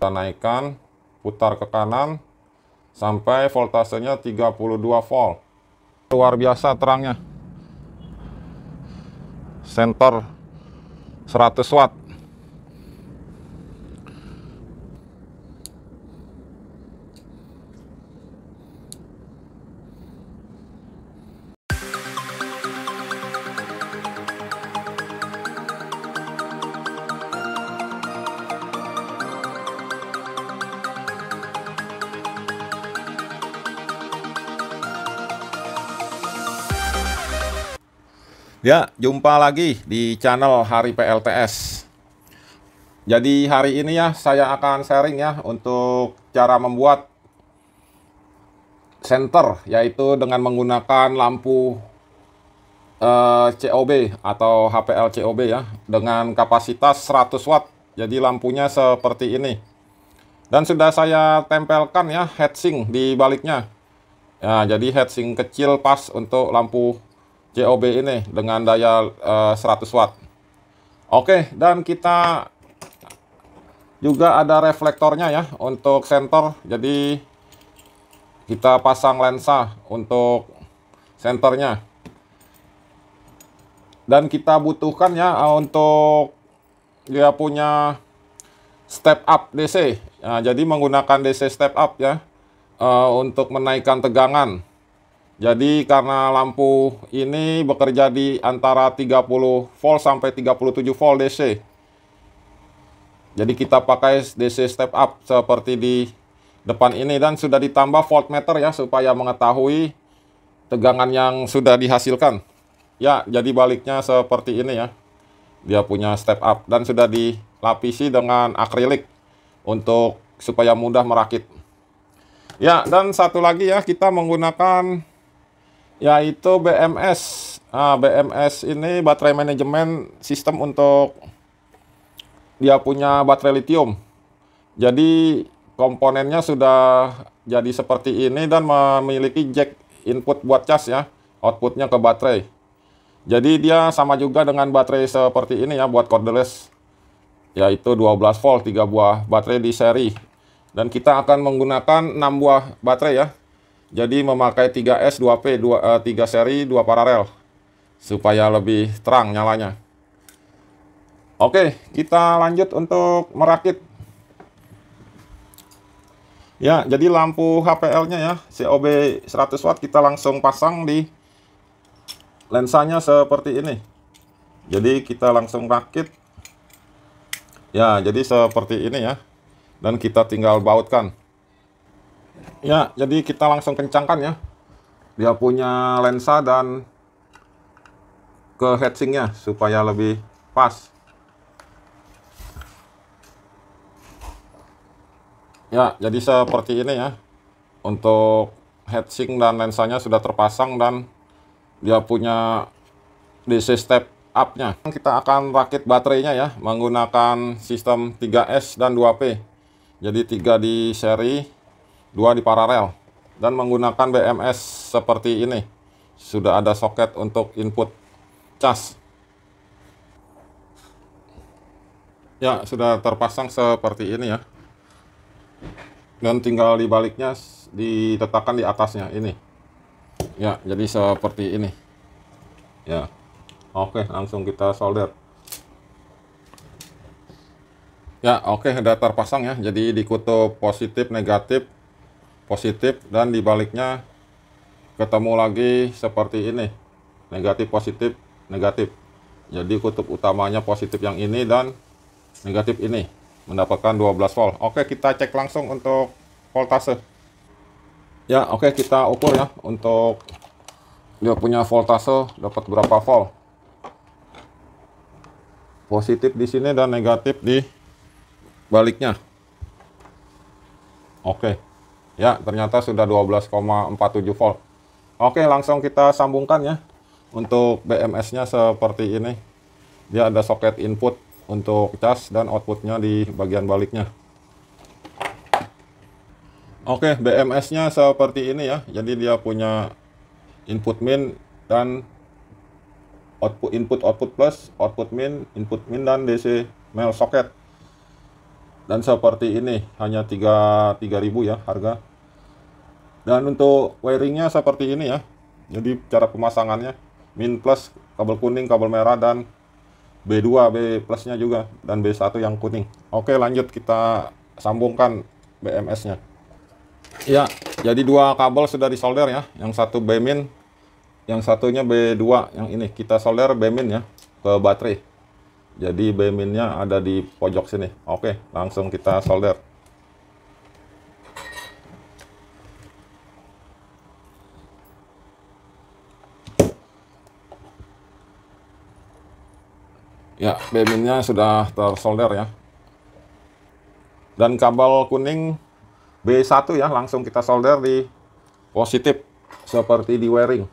kita naikkan putar ke kanan sampai voltasenya 32 volt luar biasa terangnya sensor 100 watt Ya, jumpa lagi di channel Hari PLTS. Jadi hari ini ya saya akan sharing ya untuk cara membuat center yaitu dengan menggunakan lampu eh, COB atau HPL COB ya dengan kapasitas 100 watt. Jadi lampunya seperti ini. Dan sudah saya tempelkan ya heatsink di baliknya. Ya, jadi heatsink kecil pas untuk lampu COB ini dengan daya uh, eh, 100 watt. Oke, dan kita juga ada reflektornya ya untuk sensor. Jadi kita pasang lensa untuk senternya. Dan kita butuhkan ya untuk dia punya step up DC. Nah, jadi menggunakan DC step up ya uh, untuk menaikkan tegangan. Jadi karena lampu ini bekerja di antara 30 volt sampai 37 volt DC. Jadi kita pakai DC step up seperti di depan ini dan sudah ditambah voltmeter ya supaya mengetahui tegangan yang sudah dihasilkan. Ya, jadi baliknya seperti ini ya. Dia punya step up dan sudah dilapisi dengan akrilik untuk supaya mudah merakit. Ya, dan satu lagi ya kita menggunakan yaitu BMS. Nah, BMS ini baterai manajemen sistem untuk dia punya baterai lithium. Jadi komponennya sudah jadi seperti ini dan memiliki jack input buat cas ya, outputnya ke baterai. Jadi dia sama juga dengan baterai seperti ini ya buat cordless, yaitu 12 volt 3 buah baterai di seri. Dan kita akan menggunakan 6 buah baterai ya, jadi memakai 3S 2P 2, uh, 3 seri 2 paralel supaya lebih terang nyalanya. Oke, kita lanjut untuk merakit. Ya, jadi lampu HPL-nya ya, COB 100 watt kita langsung pasang di lensanya seperti ini. Jadi kita langsung rakit. Ya, jadi seperti ini ya. Dan kita tinggal bautkan. Ya, jadi kita langsung kencangkan ya. Dia punya lensa dan ke hatchingnya supaya lebih pas. Ya, jadi seperti ini ya. Untuk hatching dan lensanya sudah terpasang dan dia punya DC step up-nya. Kita akan rakit baterainya ya menggunakan sistem 3S dan 2P. Jadi 3 di seri, dua di paralel dan menggunakan BMS seperti ini sudah ada soket untuk input cas ya sudah terpasang seperti ini ya dan tinggal dibaliknya diletakkan di atasnya ini ya jadi seperti ini ya oke langsung kita solder ya oke sudah terpasang ya jadi di kutub positif negatif positif dan dibaliknya ketemu lagi seperti ini negatif positif negatif jadi kutub utamanya positif yang ini dan negatif ini mendapatkan 12 volt oke kita cek langsung untuk voltase ya oke kita ukur ya untuk dia punya voltase dapat berapa volt positif di sini dan negatif di baliknya oke Ya, ternyata sudah 12,47 volt. Oke, langsung kita sambungkan ya. Untuk BMS-nya seperti ini. Dia ada soket input untuk cas dan outputnya di bagian baliknya. Oke, BMS-nya seperti ini ya. Jadi dia punya input min dan output input output plus, output min, input min dan DC male socket dan seperti ini hanya 3 3000 ya harga dan untuk wiringnya seperti ini ya jadi cara pemasangannya min plus kabel kuning kabel merah dan B2 B plusnya juga dan B1 yang kuning oke lanjut kita sambungkan BMS nya ya jadi dua kabel sudah disolder ya yang satu B min yang satunya B2 yang ini kita solder B min ya ke baterai jadi beminnya ada di pojok sini oke langsung kita solder ya beminnya sudah tersolder ya dan kabel kuning B1 ya langsung kita solder di positif seperti di wiring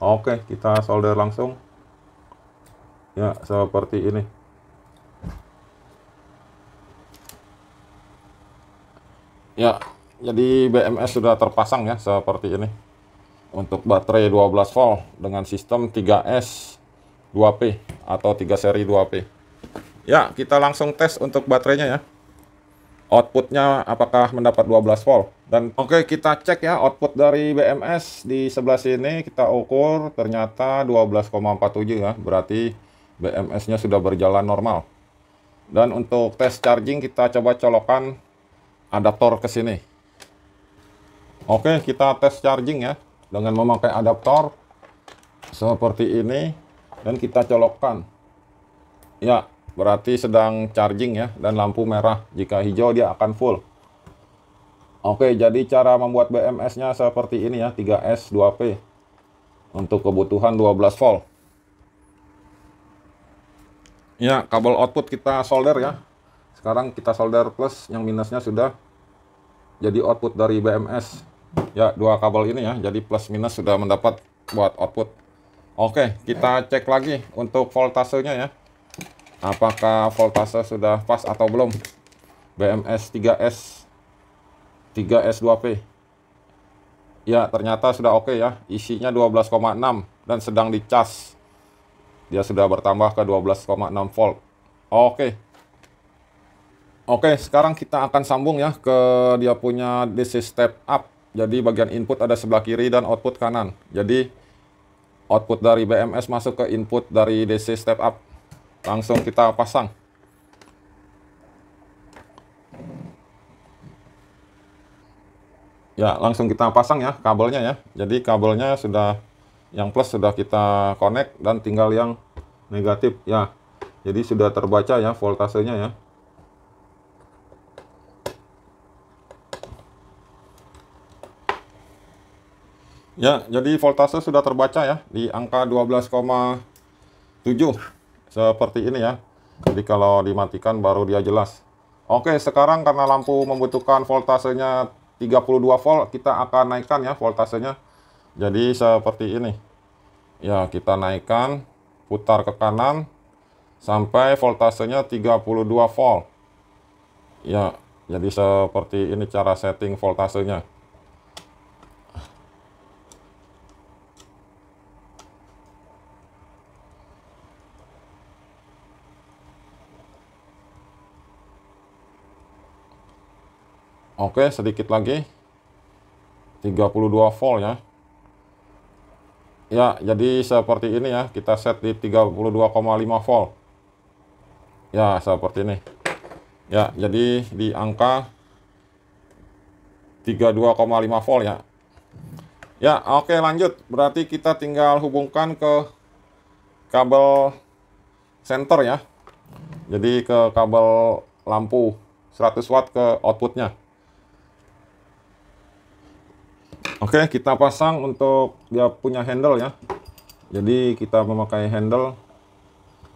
oke kita solder langsung ya seperti ini ya jadi BMS sudah terpasang ya seperti ini untuk baterai 12 volt dengan sistem 3S 2P atau 3 seri 2P ya kita langsung tes untuk baterainya ya outputnya apakah mendapat 12 volt dan oke okay, kita cek ya output dari BMS di sebelah sini kita ukur ternyata 12,47 ya berarti BMS-nya sudah berjalan normal. Dan untuk tes charging kita coba colokan adaptor ke sini. Oke, kita tes charging ya dengan memakai adaptor seperti ini dan kita colokkan. Ya, berarti sedang charging ya dan lampu merah. Jika hijau dia akan full. Oke, jadi cara membuat BMS-nya seperti ini ya, 3S 2P untuk kebutuhan 12 volt. Ya, kabel output kita solder ya. Sekarang kita solder plus yang minusnya sudah jadi output dari BMS. Ya, dua kabel ini ya. Jadi plus minus sudah mendapat buat output. Oke, kita cek lagi untuk voltasenya ya. Apakah voltase sudah pas atau belum? BMS 3S 3S2P. Ya, ternyata sudah oke ya. Isinya 12,6 dan sedang dicas dia sudah bertambah ke 12,6 volt. Oke. Oke, sekarang kita akan sambung ya ke dia punya DC step up. Jadi bagian input ada sebelah kiri dan output kanan. Jadi output dari BMS masuk ke input dari DC step up. Langsung kita pasang. Ya, langsung kita pasang ya kabelnya ya. Jadi kabelnya sudah yang plus sudah kita connect dan tinggal yang negatif ya jadi sudah terbaca ya voltasenya ya Ya, jadi voltase sudah terbaca ya di angka 12,7 seperti ini ya. Jadi kalau dimatikan baru dia jelas. Oke, sekarang karena lampu membutuhkan voltasenya 32 volt, kita akan naikkan ya voltasenya jadi seperti ini ya kita naikkan putar ke kanan sampai voltasenya 32 volt ya jadi seperti ini cara setting voltasenya Oke sedikit lagi 32 volt ya Ya, jadi seperti ini ya. Kita set di 32,5 volt. Ya, seperti ini. Ya, jadi di angka 32,5 volt ya. Ya, oke lanjut. Berarti kita tinggal hubungkan ke kabel center ya. Jadi ke kabel lampu 100 watt ke outputnya. Oke, kita pasang untuk dia punya handle ya. Jadi kita memakai handle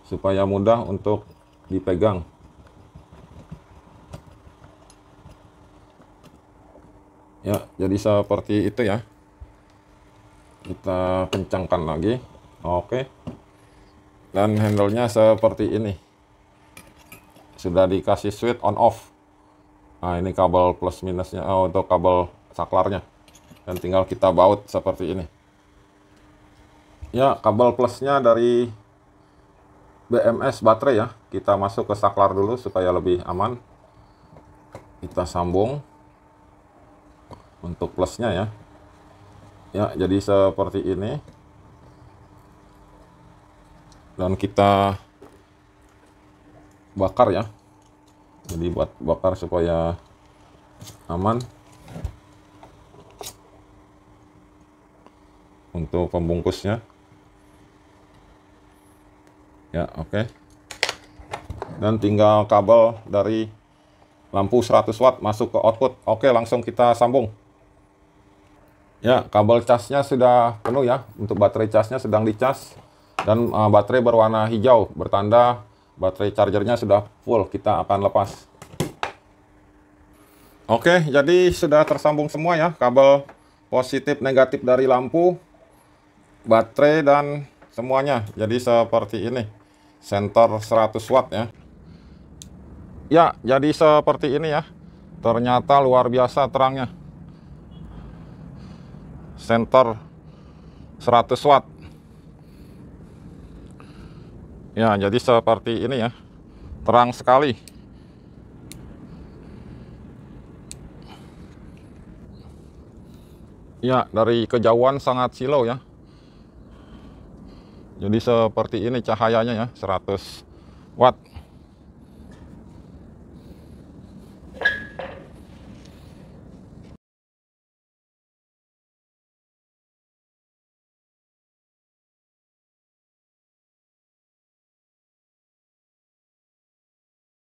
supaya mudah untuk dipegang. Ya, jadi seperti itu ya. Kita kencangkan lagi. Oke. Dan handle-nya seperti ini. Sudah dikasih switch on off. Nah, ini kabel plus minusnya oh, untuk kabel saklarnya dan tinggal kita baut seperti ini ya kabel plusnya dari BMS baterai ya kita masuk ke saklar dulu supaya lebih aman kita sambung untuk plusnya ya ya jadi seperti ini dan kita bakar ya jadi buat bakar supaya aman untuk pembungkusnya ya oke okay. dan tinggal kabel dari lampu 100 watt masuk ke output oke okay, langsung kita sambung ya kabel casnya sudah penuh ya untuk baterai casnya sedang dicas dan uh, baterai berwarna hijau bertanda baterai chargernya sudah full kita akan lepas Oke, jadi sudah tersambung semua ya kabel positif negatif dari lampu baterai dan semuanya jadi seperti ini senter 100 watt ya ya jadi seperti ini ya ternyata luar biasa terangnya senter 100 watt ya jadi seperti ini ya terang sekali ya dari kejauhan sangat silau ya jadi seperti ini cahayanya ya 100 watt